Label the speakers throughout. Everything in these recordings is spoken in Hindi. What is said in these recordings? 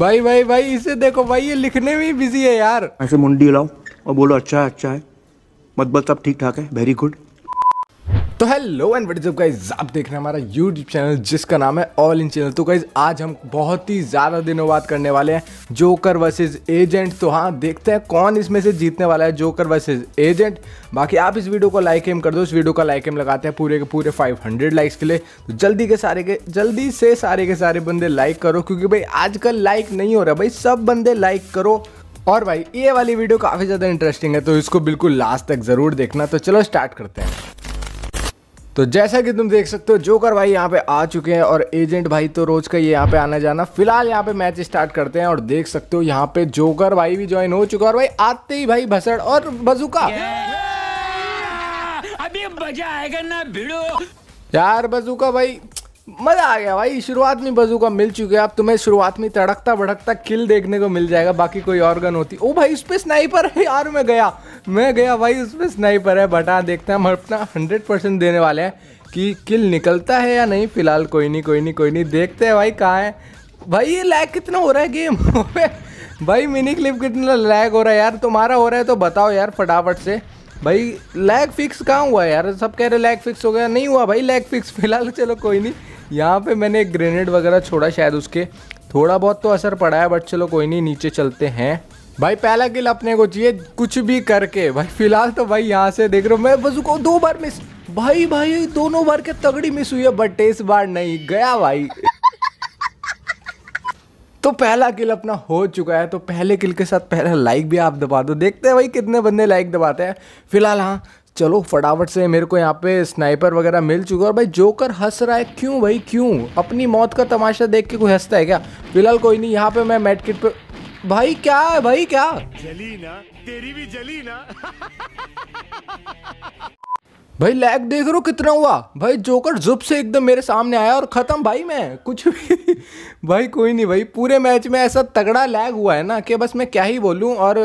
Speaker 1: भाई भाई भाई इसे देखो भाई ये लिखने में ही बिजी है यार ऐसे मुंडी लाओ और बोलो अच्छा है अच्छा है मतबल सब ठीक ठाक है वेरी गुड तो hello and what is guys आप देख रहे हैं हमारा यूट्यूब चैनल जिसका नाम है ऑल इन चैनल तो गाइज आज हम बहुत ही ज़्यादा दिनों बाद करने वाले हैं जोकर वर्सेस एजेंट तो हाँ देखते हैं कौन इसमें से जीतने वाला है जोकर वर्सेस एजेंट बाकी आप इस वीडियो को लाइक एम कर दो इस वीडियो का लाइक एम लगाते हैं पूरे के पूरे 500 लाइक्स के लिए तो जल्दी के सारे के जल्दी से सारे के सारे बंदे लाइक करो क्योंकि भाई आजकल लाइक नहीं हो रहा भाई सब बंदे लाइक करो और भाई ये वाली वीडियो काफ़ी ज़्यादा इंटरेस्टिंग है तो इसको बिल्कुल लास्ट तक ज़रूर देखना तो चलो स्टार्ट करते हैं तो जैसा कि तुम देख सकते हो जोकर भाई यहाँ पे आ चुके हैं और एजेंट भाई तो रोज का ये यहाँ पे आना जाना फिलहाल यहाँ पे मैच स्टार्ट करते हैं और देख सकते हो यहाँ पे जोकर भाई भी ज्वाइन हो चुका है और भाई आते ही भाई भसड़ और बजूका अभी मजा आएगा ना भिड़ो यार बजूका भाई मज़ा आ गया भाई शुरुआत में का मिल चुके अब तुम्हें शुरुआत में तड़कता भड़कता किल देखने को मिल जाएगा बाकी कोई और गन होती ओ भाई उस पर स्नाइपर है यार मैं गया मैं गया भाई उस पर स्नाइपर है बटा हाँ, देखते हैं हम अपना हंड्रेड परसेंट देने वाले हैं कि किल निकलता है या नहीं फिलहाल कोई नहीं कोई नहीं कोई नहीं देखते हैं भाई कहाँ है भाई ये लैग कितना हो रहा है गेम भाई मिनी क्लिप कितना लैग हो रहा है यार तुम्हारा हो रहा है तो बताओ यार फटाफट से भाई लैग फिक्स कहाँ हुआ यार सब कह रहे लैग फिक्स हो गया नहीं हुआ भाई लैग फिक्स फिलहाल चलो कोई नहीं यहाँ पे मैंने एक ग्रेनेड वगैरह छोड़ा शायद उसके थोड़ा बहुत तो असर पड़ा है बट चलो कोई नहीं नीचे चलते हैं भाई पहला किल अपने को चाहिए कुछ भी करके भाई फिलहाल तो भाई यहाँ से देख रहा हूँ मैं बस को दो बार मिस भाई भाई दोनों बार के तगड़ी मिस हुई है बट इस बार नहीं गया भाई तो पहला किल अपना हो चुका है तो पहले किल के साथ पहला लाइक भी आप दबा दो देखते हैं भाई कितने बंदे लाइक दबाते हैं फिलहाल हाँ चलो फटाफट से मेरे को यहाँ पे स्नाइपर वगैरह मिल चुका है और भाई जोकर हंस रहा है क्यों भाई क्यों अपनी मौत का तमाशा देख के कोई हंसता है क्या फिलहाल कोई नहीं यहाँ पे मैं मेट किट पे भाई क्या है भाई क्या जली ना तेरी भी जली ना भाई लैग देख रहे हो कितना हुआ भाई जोकर जुब से एकदम मेरे सामने आया और ख़त्म भाई मैं कुछ भी भाई कोई नहीं भाई पूरे मैच में ऐसा तगड़ा लैग हुआ है ना कि बस मैं क्या ही बोलूं और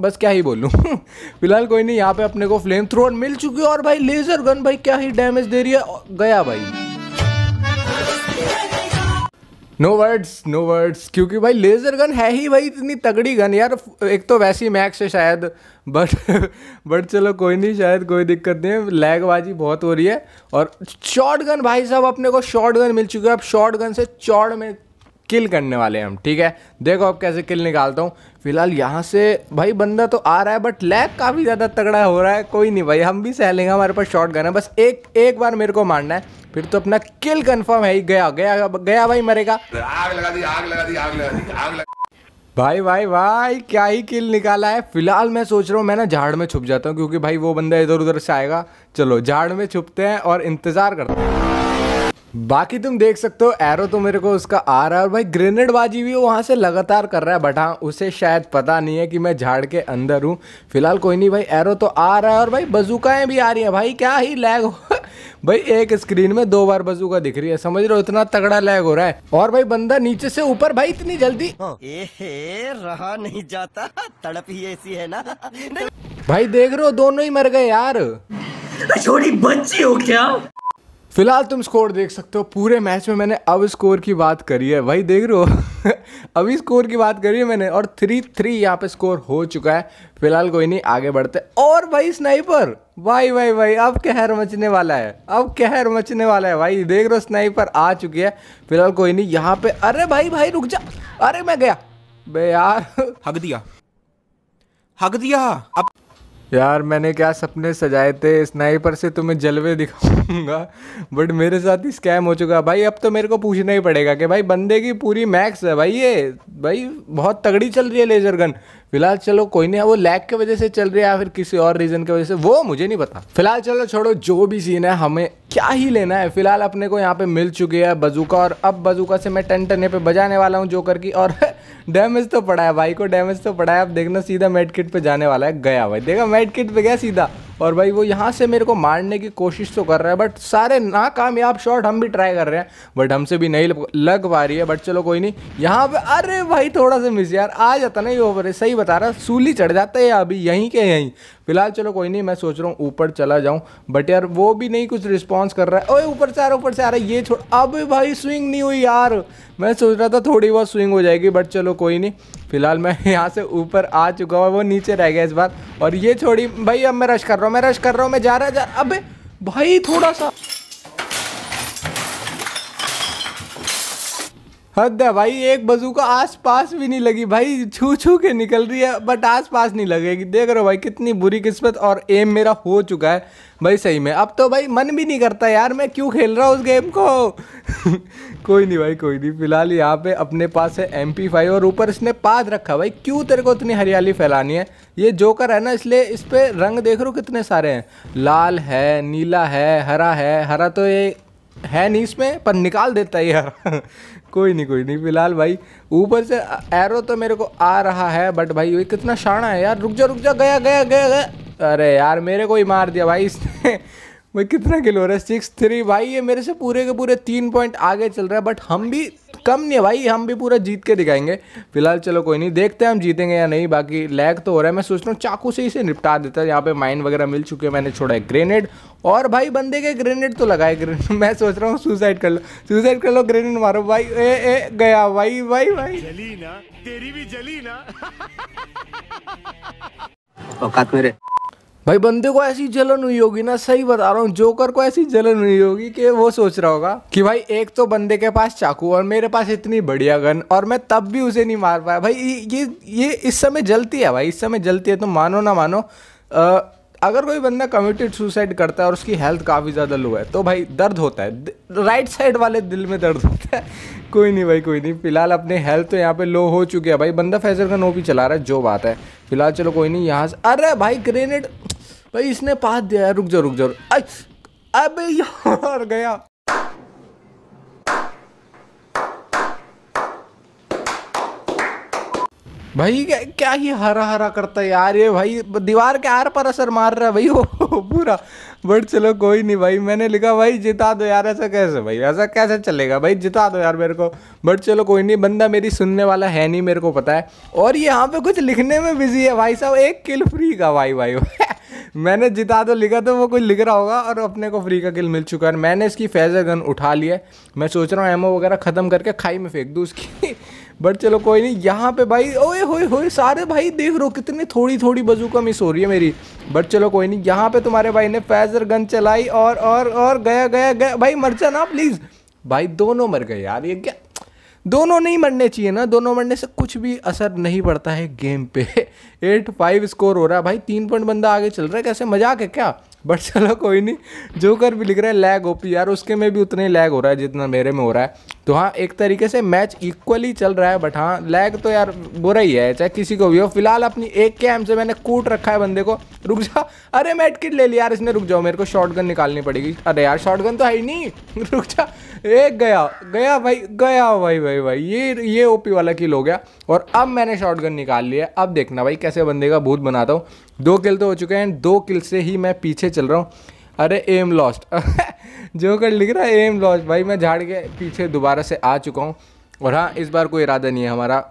Speaker 1: बस क्या ही बोलूँ फिलहाल कोई नहीं यहाँ पे अपने को फ्लेम थ्रोअर मिल चुकी है और भाई लेज़र गन भाई क्या ही डैमेज दे रही है गया भाई नो वर्ड्स नो वर्ड्स क्योंकि भाई लेज़र गन है ही भाई इतनी तगड़ी गन यार एक तो वैसी मैक्स है शायद बट बट चलो कोई नहीं शायद कोई दिक्कत नहीं है लैगबाजी बहुत हो रही है और शॉर्ट गन भाई साहब अपने को शॉर्ट गन मिल चुकी है अब शॉर्ट गन से चौड़ में किल करने वाले हैं हम ठीक है देखो अब कैसे किल निकालता हूँ फिलहाल यहाँ से भाई बंदा तो आ रहा है बट लैग काफ़ी ज़्यादा तगड़ा हो रहा है कोई नहीं भाई हम भी सह लेंगे हमारे पास शॉर्ट गन है बस एक एक बार मेरे को मारना है फिर तो अपना किल कन्फर्म है ही गया गया गया भाई मरेगा आग लगा दी आग लगा दी आग लगा दी आग लगा भाई भाई भाई क्या ही किल निकाला है फिलहाल मैं सोच रहा हूँ मैं ना झाड़ में छुप जाता हूँ क्योंकि भाई वो बंदा इधर उधर से आएगा चलो झाड़ में छुपते हैं और इंतज़ार करते हैं बाकी तुम देख सकते हो एरो तो मेरे को उसका आ रहा है और भाई ग्रेनेड बाजी भी वहाँ से लगातार कर रहा है बट हाँ उसे शायद पता नहीं है कि मैं झाड़ के अंदर हूँ फिलहाल कोई नहीं भाई एरो तो आ रहा है और भाई बजूकाएँ भी आ रही हैं भाई क्या ही लैग हो भाई एक स्क्रीन में दो बार बजू का दिख रही है समझ रहे हो इतना तगड़ा लैग हो रहा है और भाई बंदा नीचे से ऊपर भाई इतनी जल्दी हाँ। रहा नहीं जाता तड़प ही ऐसी है ना भाई देख रहे हो दोनों ही मर गए यार छोड़ी बच्ची हो क्या फिलहाल तुम स्कोर देख सकते हो पूरे मैच में मैंने अब स्कोर की बात करी है वही देख रहे हो अभी स्कोर की बात करी है मैंने और थ्री थ्री यहाँ पे स्कोर हो चुका है फिलहाल कोई नहीं आगे बढ़ते और भाई स्नाइपर भाई भाई भाई अब कहर मचने वाला है अब कहर मचने वाला है भाई देख रहे हो स्नाइपर आ चुकी है फिलहाल कोई नहीं यहाँ पे अरे भाई भाई रुक जा अरे मैं गया बे यार हक दिया हक दिया अब यार मैंने क्या सपने सजाए थे स्नाइपर से तुम्हें जलवे दिखाऊंगा बट मेरे साथ ही स्कैम हो चुका भाई अब तो मेरे को पूछना ही पड़ेगा कि भाई बंदे की पूरी मैक्स है भाई ये भाई बहुत तगड़ी चल रही है लेजर गन फिलहाल चलो कोई नहीं वो लैग की वजह से चल रही है या फिर किसी और रीज़न की वजह से वो मुझे नहीं पता फिलहाल चलो छोड़ो जो भी सीन है हमें क्या ही लेना है फिलहाल अपने को यहाँ पे मिल चुकी है बजूका और अब बजूका से मैं टन टने पे बजाने वाला हूँ जोकर की और डैमेज तो पड़ा है भाई को डैमेज तो पड़ा है अब देखना सीधा मेड किट पे जाने वाला है गया भाई देखा मेड किट पे गया सीधा और भाई वो यहाँ से मेरे को मारने की कोशिश तो कर रहा है बट सारे नाकामयाब शॉट हम भी ट्राई कर रहे हैं बट हमसे भी नहीं लग पा रही है बट चलो कोई नहीं यहाँ पे अरे भाई थोड़ा सा मिस यार आ जाता नहीं ओवर है सही बता रहा सूली चढ़ जाता है अभी यहीं के यहीं फिलहाल चलो कोई नहीं मैं सोच रहा हूँ ऊपर चला जाऊँ बट यार वो भी नहीं कुछ रिस्पॉन्स कर रहा है ओए ऊपर से आ रहा ऊपर से आ रहा है ये छोड़ अब भाई स्विंग नहीं हुई यार मैं सोच रहा था थोड़ी बहुत स्विंग हो जाएगी बट चलो कोई नहीं फिलहाल मैं यहाँ से ऊपर आ चुका हूँ वो नीचे रह गया इस बार और ये छोड़ी भाई अब मैं रश कर रहा हूँ मैं रश कर रहा हूँ मैं जा रहा जा अब भाई थोड़ा सा हद है भाई एक बजूका आस पास भी नहीं लगी भाई छू छू के निकल रही है बट आस पास नहीं लगेगी देख रहे हो भाई कितनी बुरी किस्मत और एम मेरा हो चुका है भाई सही में अब तो भाई मन भी नहीं करता यार मैं क्यों खेल रहा हूँ उस गेम को कोई नहीं भाई कोई नहीं फिलहाल यहाँ पे अपने पास है एम पी फाइव और ऊपर इसने पाद रखा भाई क्यों तेरे को इतनी हरियाली फैलानी है ये जोकर है ना इसलिए इस पर रंग देख रहे हो कितने सारे हैं लाल है नीला है हरा है हरा तो ये है नहीं इसमें पर निकाल देता है यार कोई नहीं कोई नहीं फिलहाल भाई ऊपर से एरो तो मेरे को आ रहा है बट भाई ये कितना शाना है यार रुक जा रुक जा गया गया गया गया अरे यार मेरे को ही मार दिया भाई इसने भाई कितना किलो रहा है सिक्स थ्री भाई ये मेरे से पूरे के पूरे तीन पॉइंट आगे चल रहा है बट हम भी कम नहीं है भाई हम भी पूरा जीत के दिखाएंगे फिलहाल चलो कोई नहीं देखते हैं हम जीतेंगे या नहीं बाकी लैग तो हो रहा है मैं सोच रहा हूँ चाकू से इसे निपटा देता है यहाँ पे माइन वगैरह मिल चुके हैं मैंने छोड़ा है ग्रेनेड और भाई बंदे के ग्रेनेड तो लगाए ग्रेनेड मैं सोच रहा हूँ सुसाइड कर लो सुसाइड कर लो ग्रेनेड मारो भाई ए ए गया भाई भाई भाई जली ना तेरी भी जली ना औकात मेरे भाई बंदे को ऐसी जलन हुई होगी ना सही बता रहा हूँ जोकर को ऐसी जलन हुई होगी कि वो सोच रहा होगा कि भाई एक तो बंदे के पास चाकू और मेरे पास इतनी बढ़िया गन और मैं तब भी उसे नहीं मार पाया भाई ये ये इस समय जलती है भाई इस समय जलती है तो मानो ना मानो आ, अगर कोई बंदा कमिटेड सुसाइड करता है और उसकी हेल्थ काफ़ी ज़्यादा लो है तो भाई दर्द होता है राइट साइड वाले दिल में दर्द होता है कोई नहीं भाई कोई नहीं फिलहाल अपने हेल्थ तो यहाँ पे लो हो चुकी है भाई बंदा फैजर का नो भी चला रहा है जो बात है फिलहाल चलो कोई नहीं यहाँ से अरे भाई ग्रेनेड भाई इसने पास दिया रुक जा रुक जा अबे यार गया भाई क्या, क्या ही हरा हरा करता है यार ये भाई दीवार के आर पर असर मार रहा है भाई वो पूरा बट चलो कोई नहीं भाई मैंने लिखा भाई जिता दो यार ऐसा कैसे भाई ऐसा कैसे चलेगा भाई जिता दो यार मेरे को बट चलो कोई नहीं बंदा मेरी सुनने वाला है नहीं मेरे को पता है और यहाँ पे कुछ लिखने में बिजी है भाई साहब एक किल फ्री का भाई भाई, भाई। मैंने जिता दो तो लिखा तो वो कोई लिख रहा होगा और अपने को फ्री का किल मिल चुका है मैंने इसकी फैजर गन उठा लिया मैं सोच रहा हूँ एमओ वगैरह ख़त्म करके खाई में फेंक दूँ उसकी बट चलो कोई नहीं यहाँ पे भाई ओए होए होए सारे भाई देख रो कितनी थोड़ी थोड़ी बजू का मिस हो रही है मेरी बट चलो कोई नहीं यहाँ पे तुम्हारे भाई ने फैजर गन चलाई और और और गया गया गया भाई मर जाना प्लीज़ भाई दोनों मर गए यार ये क्या दोनों नहीं मरने चाहिए ना दोनों मरने से कुछ भी असर नहीं पड़ता है गेम पे एट फाइव स्कोर हो रहा है भाई तीन पॉइंट बंदा आगे चल रहा है कैसे मजाक है क्या बट चलो कोई नहीं जोकर भी लिख रहा है लैग ओपी यार उसके में भी उतने लैग हो रहा है जितना मेरे में हो रहा है तो हाँ एक तरीके से मैच इक्वली चल रहा है बट हाँ लैग तो यार बुरा ही है चाहे किसी को भी हो फिलहाल अपनी एक के एम से मैंने कूट रखा है बंदे को रुक जा अरे मैं किट ले लिया यार इसने रुक जाओ मेरे को शॉर्ट निकालनी पड़ेगी अरे यार शॉर्ट तो है ही नहीं रुक जा एक गया गया भाई गया भाई भाई भाई ये ये ओपी वाला किल हो गया और अब मैंने शॉर्ट निकाल लिया अब देखना भाई कैसे बंदे का भूत बनाता हूँ दो किल तो हो चुके हैं दो किल से ही मैं पीछे चल रहा हूँ अरे एम लॉस्ट जो कर लिख रहा है एम लॉज भाई मैं झाड़ के पीछे दोबारा से आ चुका हूँ और हाँ इस बार कोई इरादा नहीं है हमारा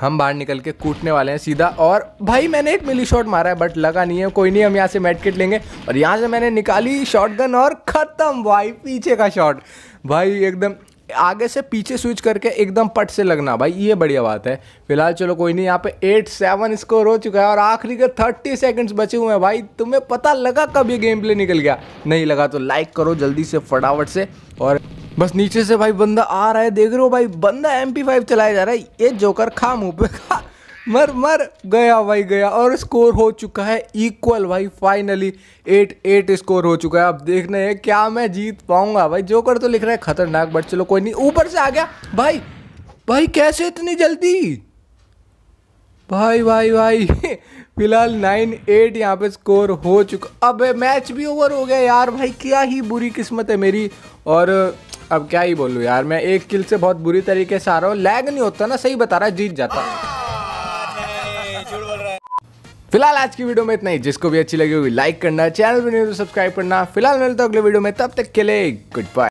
Speaker 1: हम बाहर निकल के कूटने वाले हैं सीधा और भाई मैंने एक मिली शॉट मारा है बट लगा नहीं है कोई नहीं हम यहाँ से मेट किट लेंगे और यहाँ से मैंने निकाली शॉटगन और ख़त्म भाई पीछे का शॉट भाई एकदम आगे से पीछे स्विच करके एकदम पट से लगना भाई ये बढ़िया बात है फिलहाल चलो कोई नहीं यहाँ पे एट सेवन स्कोर हो चुका है और आखिरी के थर्टी सेकंड्स बचे हुए हैं भाई तुम्हें पता लगा कब ये गेम प्ले निकल गया नहीं लगा तो लाइक करो जल्दी से फटाफट से और बस नीचे से भाई बंदा आ रहा है देख रहे हो भाई बंदा एम पी फाइव चलाया जा रहा है ये जोकर खा मुँह पे खा मर मर गया भाई गया और स्कोर हो चुका है इक्वल भाई फाइनली एट एट स्कोर हो चुका है अब देखने हैं क्या मैं जीत पाऊंगा भाई जोकर तो लिख रहा है खतरनाक बट चलो कोई नहीं ऊपर से आ गया भाई भाई कैसे इतनी जल्दी भाई भाई भाई फिलहाल नाइन एट यहाँ पे स्कोर हो चुका अब मैच भी ओवर हो गया यार भाई क्या ही बुरी किस्मत है मेरी और अब क्या ही बोलूँ यार मैं एक किल से बहुत बुरी तरीके से आ रहा हूँ लैग नहीं होता ना सही बता रहा जीत जाता फिलहाल आज की वीडियो में इतना ही जिसको भी अच्छी लगी होगी लाइक करना चैनल पर नहीं तो सब्सक्राइब करना फिलहाल मिलता अगले वीडियो में तब तक के लिए गुड बाय